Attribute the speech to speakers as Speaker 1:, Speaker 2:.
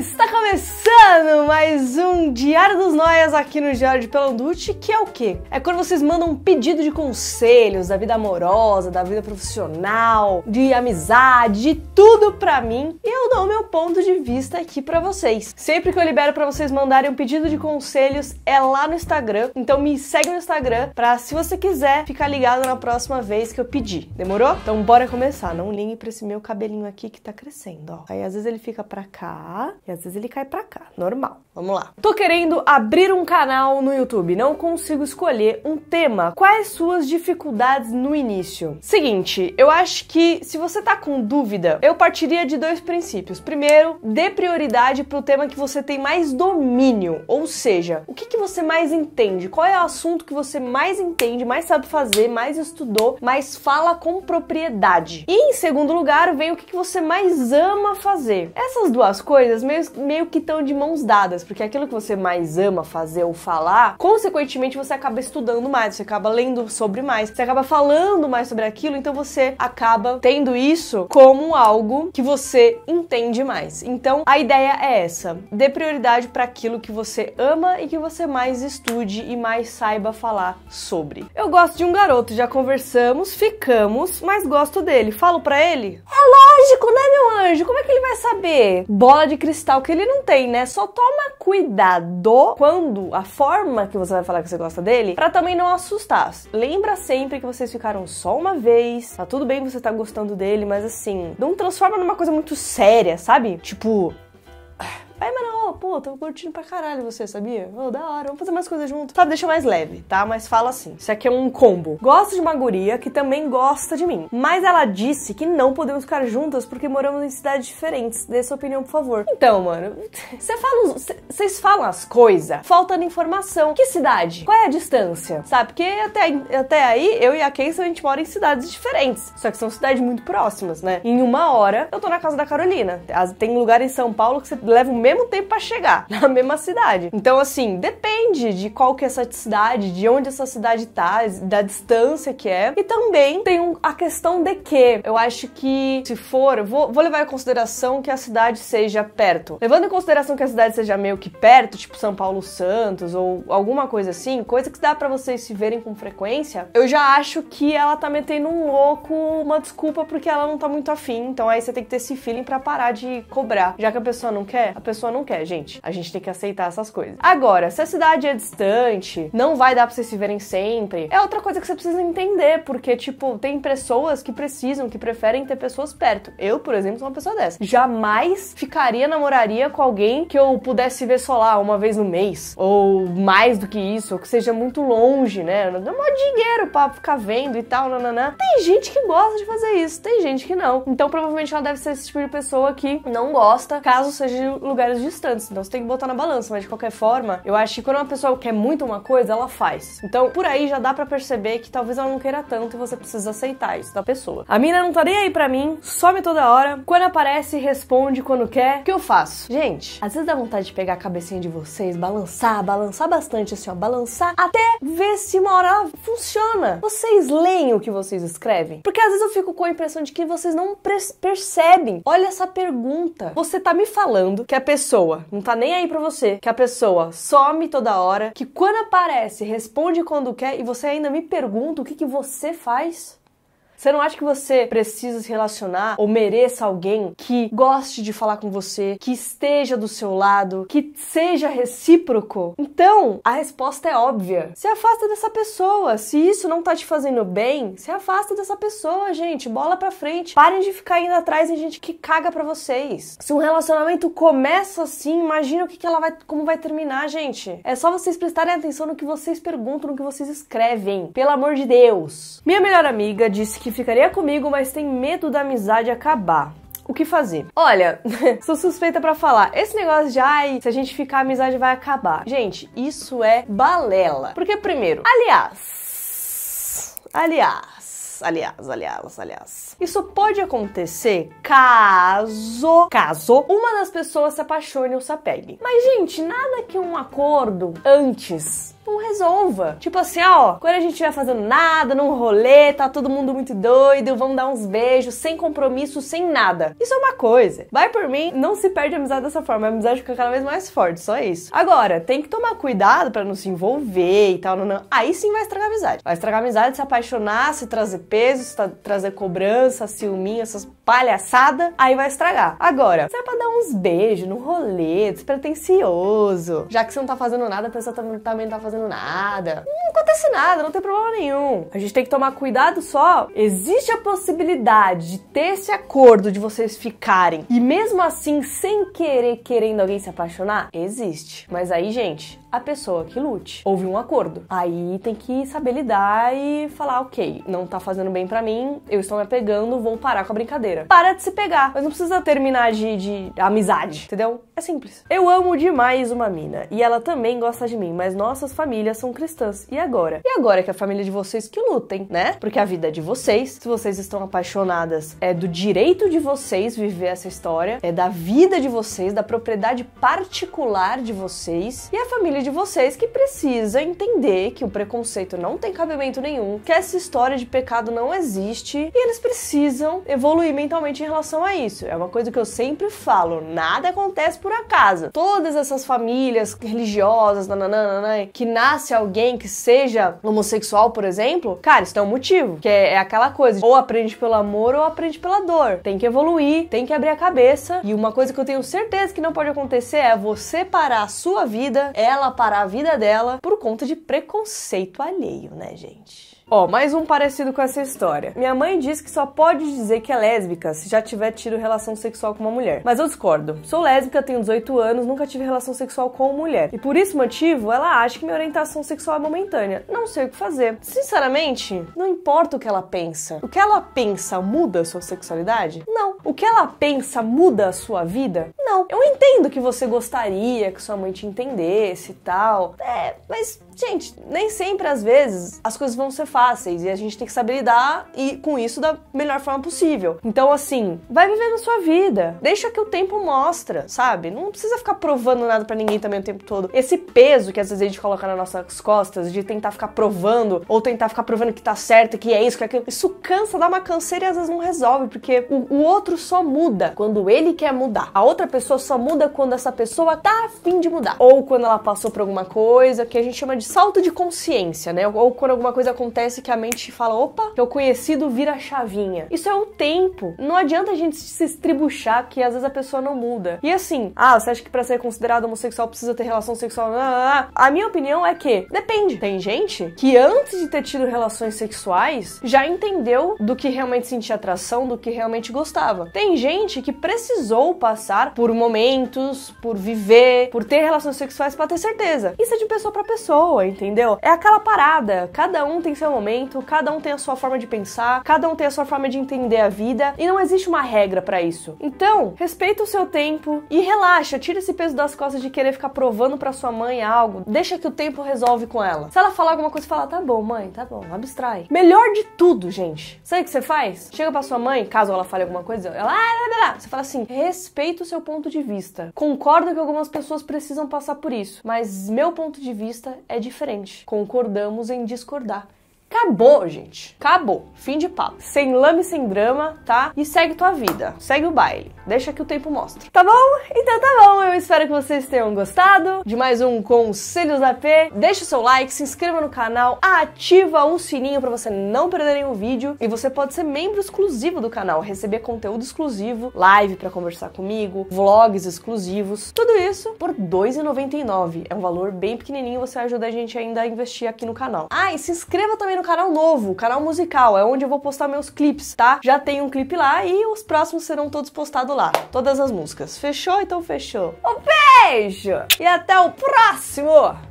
Speaker 1: Está começando mais um Diário dos Noias aqui no Diário de Pelanducci, que é o quê? É quando vocês mandam um pedido de conselhos da vida amorosa, da vida profissional, de amizade, de tudo pra mim, e eu dou meu ponto de vista aqui pra vocês. Sempre que eu libero pra vocês mandarem um pedido de conselhos é lá no Instagram, então me segue no Instagram pra, se você quiser, ficar ligado na próxima vez que eu pedir. Demorou? Então bora começar. Não ligue pra esse meu cabelinho aqui que tá crescendo, ó. Aí às vezes ele fica pra cá, às vezes ele cai para cá, normal. Vamos lá. Tô querendo abrir um canal no YouTube, não consigo escolher um tema. Quais suas dificuldades no início? Seguinte, eu acho que se você tá com dúvida, eu partiria de dois princípios. Primeiro, dê prioridade pro tema que você tem mais domínio, ou seja, o que, que você mais entende? Qual é o assunto que você mais entende, mais sabe fazer, mais estudou, mais fala com propriedade? E em segundo lugar, vem o que, que você mais ama fazer. Essas duas coisas meio, meio que estão de mãos dadas porque aquilo que você mais ama fazer ou falar, consequentemente você acaba estudando mais, você acaba lendo sobre mais, você acaba falando mais sobre aquilo, então você acaba tendo isso como algo que você entende mais. Então a ideia é essa: dê prioridade para aquilo que você ama e que você mais estude e mais saiba falar sobre. Eu gosto de um garoto, já conversamos, ficamos, mas gosto dele. Falo para ele? É lógico, né, meu anjo? Como é que ele saber bola de cristal que ele não tem, né? Só toma cuidado quando a forma que você vai falar que você gosta dele, para também não assustar. Lembra sempre que vocês ficaram só uma vez. Tá tudo bem você tá gostando dele, mas assim, não transforma numa coisa muito séria, sabe? Tipo, ah, vai, mano, pô, tô curtindo pra caralho você, sabia? Ô, oh, da hora, vamos fazer mais coisas junto. Sabe, deixa mais leve, tá? Mas fala assim, isso aqui é um combo. Gosto de uma guria que também gosta de mim, mas ela disse que não podemos ficar juntas porque moramos em cidades diferentes. Dê sua opinião, por favor. Então, mano, você fala, vocês falam as coisas faltando informação. Que cidade? Qual é a distância? Sabe, porque até, até aí, eu e a Casey, a gente mora em cidades diferentes, só que são cidades muito próximas, né? Em uma hora, eu tô na casa da Carolina. Tem lugar em São Paulo que você leva o mesmo tempo pra chegar chegar na mesma cidade. Então, assim, depende de qual que é essa cidade, de onde essa cidade tá, da distância que é. E também tem um, a questão de que eu acho que se for, vou, vou levar em consideração que a cidade seja perto. Levando em consideração que a cidade seja meio que perto, tipo São Paulo Santos ou alguma coisa assim, coisa que dá para vocês se verem com frequência, eu já acho que ela tá metendo um louco, uma desculpa porque ela não tá muito afim. Então aí você tem que ter esse feeling para parar de cobrar. Já que a pessoa não quer, a pessoa não quer, gente gente. A gente tem que aceitar essas coisas. Agora, se a cidade é distante, não vai dar pra vocês se verem sempre, é outra coisa que você precisa entender, porque, tipo, tem pessoas que precisam, que preferem ter pessoas perto. Eu, por exemplo, sou uma pessoa dessa. Jamais ficaria, namoraria com alguém que eu pudesse ver só lá uma vez no mês, ou mais do que isso, ou que seja muito longe, né? Não dá mó dinheiro pra ficar vendo e tal, nananã. Tem gente que gosta de fazer isso, tem gente que não. Então, provavelmente ela deve ser esse tipo de pessoa que não gosta, caso seja lugares distantes. Então, então você tem que botar na balança, mas de qualquer forma, eu acho que quando uma pessoa quer muito uma coisa, ela faz. Então, por aí já dá para perceber que talvez ela não queira tanto e você precisa aceitar isso da pessoa. A mina não tá nem aí pra mim, some toda hora, quando aparece, responde quando quer. O que eu faço? Gente, às vezes dá vontade de pegar a cabecinha de vocês, balançar, balançar bastante assim, ó, balançar até ver se uma hora funciona. Vocês leem o que vocês escrevem? Porque às vezes eu fico com a impressão de que vocês não percebem. Olha essa pergunta. Você tá me falando que a pessoa não tá tá nem aí pra você, que a pessoa some toda hora, que quando aparece, responde quando quer e você ainda me pergunta o que, que você faz? Você não acha que você precisa se relacionar ou mereça alguém que goste de falar com você, que esteja do seu lado, que seja recíproco? Então, a resposta é óbvia. Se afasta dessa pessoa. Se isso não tá te fazendo bem, se afasta dessa pessoa, gente. Bola pra frente. Parem de ficar indo atrás em gente que caga pra vocês. Se um relacionamento começa assim, imagina o que, que ela vai, como vai terminar, gente. É só vocês prestarem atenção no que vocês perguntam, no que vocês escrevem. Pelo amor de Deus. Minha melhor amiga disse que que ficaria comigo, mas tem medo da amizade acabar. O que fazer? Olha, sou suspeita para falar. Esse negócio de ai, se a gente ficar, a amizade vai acabar. Gente, isso é balela. Porque primeiro, aliás, aliás, aliás, aliás, aliás. Isso pode acontecer caso, caso uma das pessoas se apaixone ou se apegue. Mas gente, nada que um acordo antes não tipo, resolva. Tipo assim, ó, quando a gente estiver fazendo nada, num rolê, tá todo mundo muito doido, vamos dar uns beijos, sem compromisso, sem nada. Isso é uma coisa. Vai por mim, não se perde a amizade dessa forma. A amizade fica cada vez mais forte, só isso. Agora, tem que tomar cuidado para não se envolver e tal, não, não. Aí sim vai estragar a amizade. Vai estragar a amizade, se apaixonar, se trazer peso, se trazer cobrança, ciúminho, essas palhaçada, aí vai estragar. Agora, se é pra dar uns beijos, num rolê, despretensioso, já que você não tá fazendo nada, a pessoa também não tá fazendo nada. Não acontece nada, não tem problema nenhum. A gente tem que tomar cuidado só. Existe a possibilidade de ter esse acordo de vocês ficarem e mesmo assim, sem querer, querendo alguém se apaixonar? Existe. Mas aí, gente, a pessoa que lute. Houve um acordo. Aí tem que saber lidar e falar, ok, não tá fazendo bem para mim, eu estou me apegando, vou parar com a brincadeira. Para de se pegar, mas não precisa terminar de, de amizade, entendeu? É simples. Eu amo demais uma mina e ela também gosta de mim, mas nossas famílias são cristãs. E agora? E agora é que a família de vocês que lutem, né? Porque a vida é de vocês. Se vocês estão apaixonadas, é do direito de vocês viver essa história, é da vida de vocês, da propriedade particular de vocês. E a família maioria de vocês que precisa entender que o preconceito não tem cabimento nenhum, que essa história de pecado não existe e eles precisam evoluir mentalmente em relação a isso. É uma coisa que eu sempre falo, nada acontece por acaso. Todas essas famílias religiosas, nananana, que nasce alguém que seja homossexual, por exemplo, cara, isso tem um motivo, que é, é aquela coisa, ou aprende pelo amor ou aprende pela dor. Tem que evoluir, tem que abrir a cabeça. E uma coisa que eu tenho certeza que não pode acontecer é você parar a sua vida, ela parar a vida dela por conta de preconceito alheio, né, gente? Ó, oh, mais um parecido com essa história. Minha mãe diz que só pode dizer que é lésbica se já tiver tido relação sexual com uma mulher. Mas eu discordo. Sou lésbica, tenho 18 anos, nunca tive relação sexual com mulher. E por esse motivo, ela acha que minha orientação sexual é momentânea. Não sei o que fazer. Sinceramente, não importa o que ela pensa. O que ela pensa muda a sua sexualidade? Não o que ela pensa muda a sua vida? Não. Eu entendo que você gostaria que sua mãe te entendesse e tal. É, mas, gente, nem sempre às vezes as coisas vão ser fáceis e a gente tem que saber lidar e com isso da melhor forma possível. Então, assim, vai vivendo a sua vida. Deixa que o tempo mostra, sabe? Não precisa ficar provando nada para ninguém também o tempo todo. Esse peso que às vezes a gente coloca nas nossas costas de tentar ficar provando ou tentar ficar provando que tá certo, que é isso, que é aquilo, isso cansa, dá uma canseira e às vezes não resolve, porque o, o outro outro só muda quando ele quer mudar. A outra pessoa só muda quando essa pessoa tá afim de mudar. Ou quando ela passou por alguma coisa que a gente chama de salto de consciência, né? Ou quando alguma coisa acontece que a mente fala: opa, meu conhecido vira chavinha. Isso é o tempo. Não adianta a gente se estribuchar que às vezes a pessoa não muda. E assim, ah, você acha que para ser considerado homossexual precisa ter relação sexual? Ah, ah, ah, a minha opinião é que depende. Tem gente que antes de ter tido relações sexuais já entendeu do que realmente sentia atração, do que realmente gostava precisava. Tem gente que precisou passar por momentos, por viver, por ter relações sexuais para ter certeza. Isso é de pessoa para pessoa, entendeu? É aquela parada. Cada um tem seu momento, cada um tem a sua forma de pensar, cada um tem a sua forma de entender a vida e não existe uma regra para isso. Então, respeita o seu tempo e relaxa, tira esse peso das costas de querer ficar provando para sua mãe algo. Deixa que o tempo resolve com ela. Se ela falar alguma coisa, fala: "Tá bom, mãe, tá bom, abstrai". Melhor de tudo, gente. Sabe o que você faz? Chega para sua mãe, caso ela fale alguma coisa, ela, ah, você fala assim, respeito o seu ponto de vista. Concordo que algumas pessoas precisam passar por isso, mas meu ponto de vista é diferente. Concordamos em discordar. Acabou, gente. Acabou. Fim de papo. Sem lama e sem drama, tá? E segue tua vida. Segue o baile. Deixa que o tempo mostre. Tá bom? Então tá bom. Eu espero que vocês tenham gostado de mais um Conselhos P. Deixa o seu like, se inscreva no canal, ativa o sininho para você não perder nenhum vídeo. E você pode ser membro exclusivo do canal, receber conteúdo exclusivo, live para conversar comigo, vlogs exclusivos. Tudo isso por R$ 2,99. É um valor bem pequenininho. Você ajuda a gente ainda a investir aqui no canal. Ah, e se inscreva também no canal novo, canal musical, é onde eu vou postar meus clipes, tá? Já tem um clipe lá e os próximos serão todos postados lá, todas as músicas. Fechou? Então fechou. Um beijo! E até o próximo!